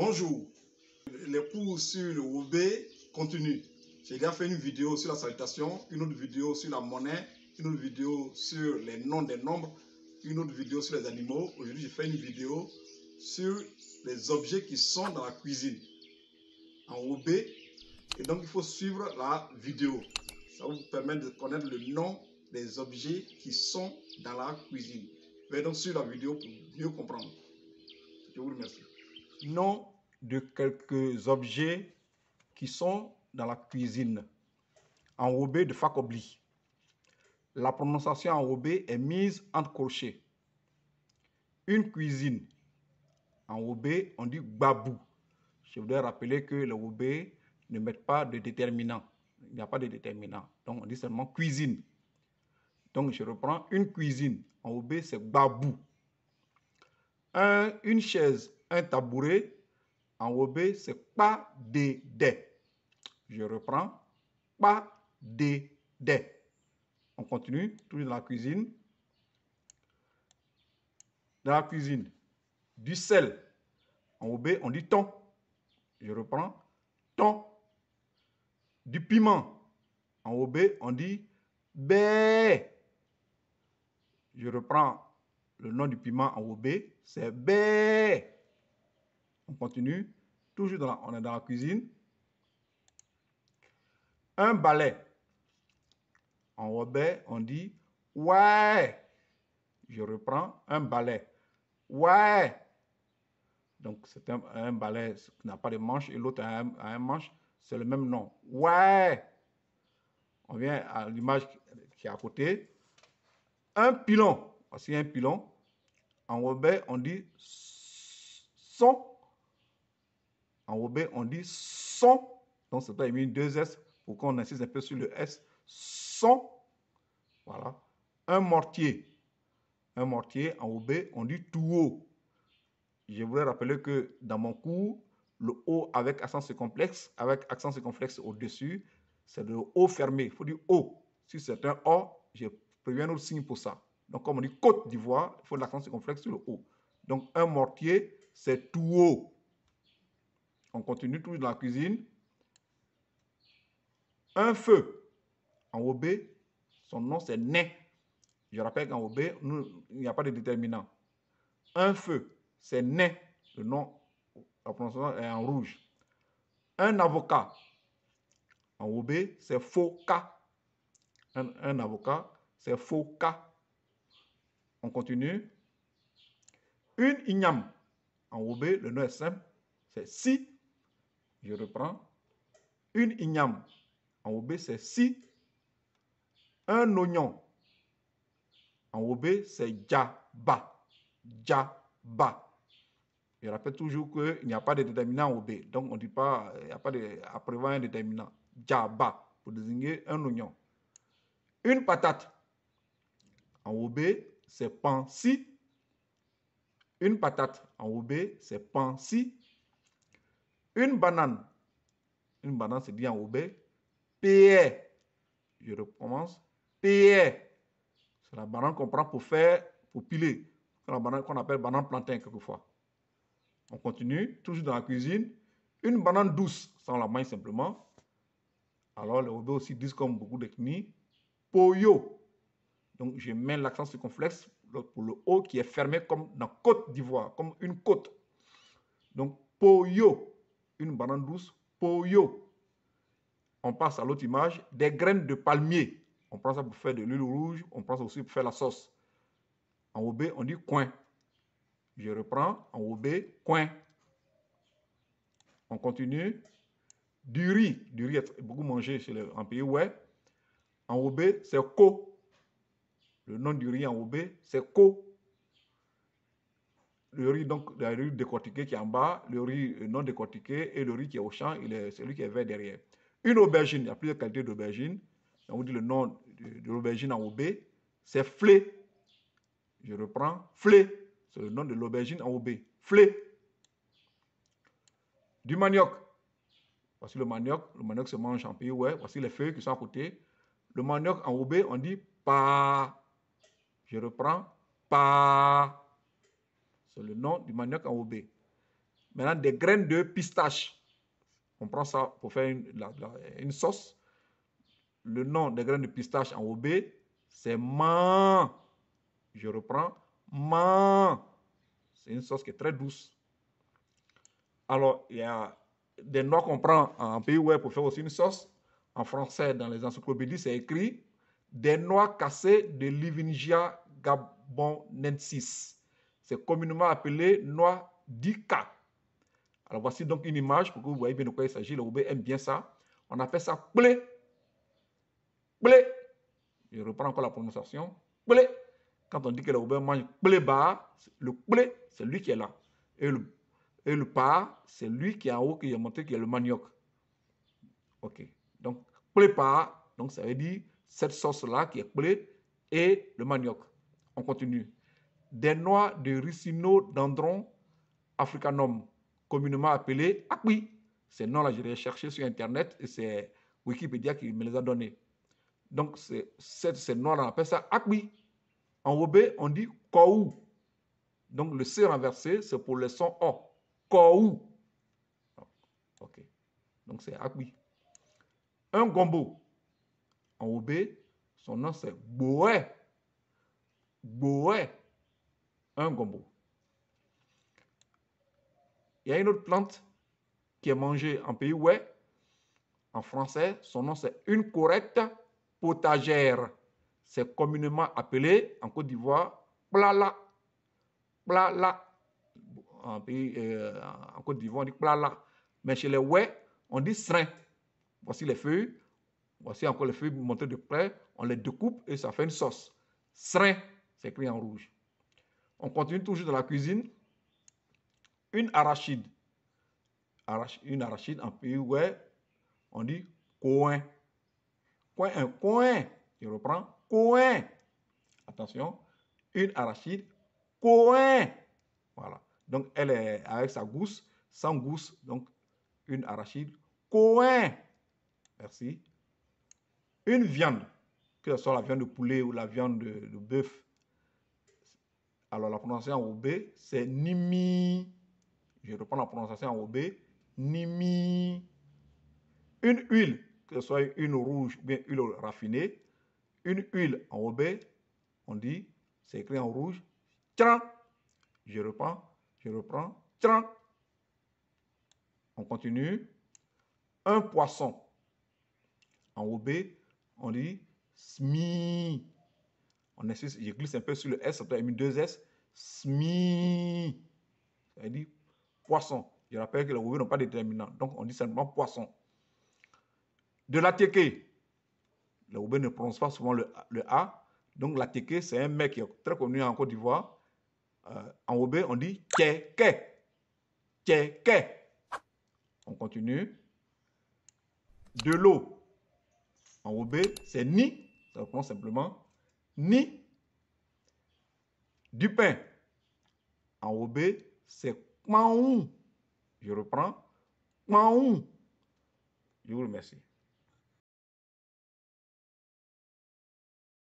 Bonjour. Les cours sur le OB continuent. J'ai déjà fait une vidéo sur la salutation, une autre vidéo sur la monnaie, une autre vidéo sur les noms des nombres, une autre vidéo sur les animaux. Aujourd'hui, j'ai fait une vidéo sur les objets qui sont dans la cuisine en OB. Et donc, il faut suivre la vidéo. Ça vous permet de connaître le nom des objets qui sont dans la cuisine. Venez donc sur la vidéo pour mieux comprendre. Je vous remercie nom de quelques objets qui sont dans la cuisine, En enrobés de Fakobli. La prononciation en enrobée est mise entre crochets. Une cuisine En enrobée, on dit babou. Je voudrais rappeler que les robés ne met pas de déterminant. Il n'y a pas de déterminant. Donc, on dit seulement cuisine. Donc, je reprends une cuisine. En OB, c'est babou. une chaise un tabouret enrobé, c'est pas des Je reprends, pas des de. On continue, toujours dans la cuisine. Dans la cuisine, du sel. En Enrobé, on dit ton. Je reprends, ton. Du piment. En Enrobé, on dit bé. Je reprends le nom du piment en enrobé, c'est bé. On continue. Toujours dans la, on est dans la cuisine. Un balai. En Robert on dit ouais. Je reprends un balai. Ouais. Donc c'est un, balai qui n'a pas de manche et l'autre a, un manche. C'est le même nom. Ouais. On vient à l'image qui est à côté. Un pilon. Voici un pilon. En Robert on dit son en OB, on dit son. Donc, c'est pas mis deux S pour qu'on insiste un peu sur le S. Son. Voilà. Un mortier. Un mortier, en OB, on dit tout haut ». Je voulais rappeler que dans mon cours, le haut » avec accent circonflexe, avec accent circonflexe au-dessus, c'est le haut fermé. Il faut dire haut ». Si c'est un O, je préviens un autre signe pour ça. Donc, comme on dit Côte d'Ivoire, il faut l'accent circonflexe sur le haut ». Donc, un mortier, c'est tout haut. On continue toujours de la cuisine. Un feu. En OB, son nom c'est Né. Je rappelle qu'en OB, il n'y a pas de déterminant. Un feu, c'est Né. Le nom, la prononciation est en rouge. Un avocat. En OB, c'est Foka. Un, avocat, c'est Foka. On continue. Une igname. En OB, le nom est simple. C'est si je reprends. Une igname. En OB, c'est si. Un oignon. En OB, c'est djaba. Djaba. Je rappelle toujours qu'il n'y a pas de déterminant en OB. Donc, on ne dit pas, euh, il n'y a pas de, après un déterminant. Djaba, pour désigner un oignon. Une patate. En OB, c'est pan si. Une patate en OB, c'est pan si une banane. Une banane, c'est dit en obé. Payer. Je recommence. Payer. C'est la banane qu'on prend pour faire, pour piler. C'est la banane qu'on appelle banane plantain quelquefois. On continue, toujours dans la cuisine. Une banane douce, sans la main simplement. Alors, les obé aussi disent, comme beaucoup d'ethnies, Poyo. Donc, je mets l'accent circonflexe pour le haut qui est fermé comme dans Côte d'Ivoire, comme une côte. Donc, Poyo une banane douce, poyo. On passe à l'autre image, des graines de palmier. On prend ça pour faire de l'huile rouge, on prend ça aussi pour faire la sauce. En OB, on dit coin. Je reprends, en OB, coin. On continue. Du riz, du riz est beaucoup mangé en pays ouais. En OB, c'est ko. Le nom du riz en OB, c'est ko le riz, donc, le riz décortiqué qui est en bas, le riz non décortiqué et le riz qui est au champ, il est celui qui est vert derrière. Une aubergine, il y a plusieurs qualités d'aubergine. On dit le nom de, l'aubergine en OB, c'est flé. Je reprends, flé, c'est le nom de l'aubergine en OB, flé. Du manioc, voici le manioc, le manioc se mange en pays ouais, voici les feuilles qui sont à côté. Le manioc en OB, on dit pa. Je reprends, pa le nom du manioc en OB. Maintenant, des graines de pistache. On prend ça pour faire une, sauce. Le nom des graines de pistache en OB, c'est man. Je reprends. Man. C'est une sauce qui est très douce. Alors, il y a des noix qu'on prend en pays ouais pour faire aussi une sauce. En français, dans les encyclopédies, c'est écrit des noix cassées de Livingia gabonensis. C'est communément appelé noix d'Ika. Alors voici donc une image pour que vous voyez bien de quoi il s'agit. Le Roubaix aime bien ça. On appelle ça blé. Je reprends encore la prononciation. Quand on dit que le Roubaix mange blé bas, le blé, c'est lui qui est là. Et le, et le pas, c'est lui qui est en haut, qui est monté, qui est le manioc. OK. Donc, blé pas, donc ça veut dire cette sauce-là qui est blé et le manioc. On continue des noix de ricinodendron africanum, communément appelé akwi. Ces noms-là, je les ai sur Internet et c'est Wikipédia qui me les a donnés. Donc, ces, ces noix-là, on appelle ça akwi. En Wobé, on dit kou. Donc, le C renversé, c'est pour le son O. Kou. OK. Donc, c'est akwi. Un gombo. En Wobé, son nom, c'est boé. Boé un gombo. Il y a une autre plante qui est mangée en pays ouais. En français, son nom c'est une correcte potagère. C'est communément appelé en Côte d'Ivoire plala. Plala. En, euh, en Côte d'Ivoire, on dit plala. Mais chez les ouais, on dit serin. Voici les feuilles. Voici encore les feuilles montées de près. On les découpe et ça fait une sauce. Serin, c'est écrit en rouge. On continue toujours dans la cuisine. Une arachide. une arachide en pays où on dit coin. Coin, un coin. Je reprends. Coin. Attention. Une arachide. Coin. Voilà. Donc, elle est avec sa gousse, sans gousse. Donc, une arachide. Coin. Merci. Une viande, que ce soit la viande de poulet ou la viande de bœuf, alors la prononciation en B c'est Nimi. Je reprends la prononciation en OB. Nimi. Une huile, que ce soit une rouge ou bien une huile raffinée, une huile en OB, on dit, c'est écrit en rouge, tran. Je reprends, je reprends, tran. On continue. Un poisson. En OB, on dit smi. On insiste, je glisse un peu sur le S, après, a mis deux S. SMI. Ça dit poisson. Je rappelle que les ouvriers n'ont pas de déterminant. Donc, on dit simplement poisson. De la teke. Les ouvriers ne prononcent pas souvent le, A. Donc, la teke, c'est un mec qui est très connu en Côte d'Ivoire. Euh, en Obé, on dit teke. Teke. On continue. De l'eau. En Obé, c'est ni. Ça prend simplement ni du pain En enrobé, c'est kwaon. Je reprends, kwaon. Je vous remercie.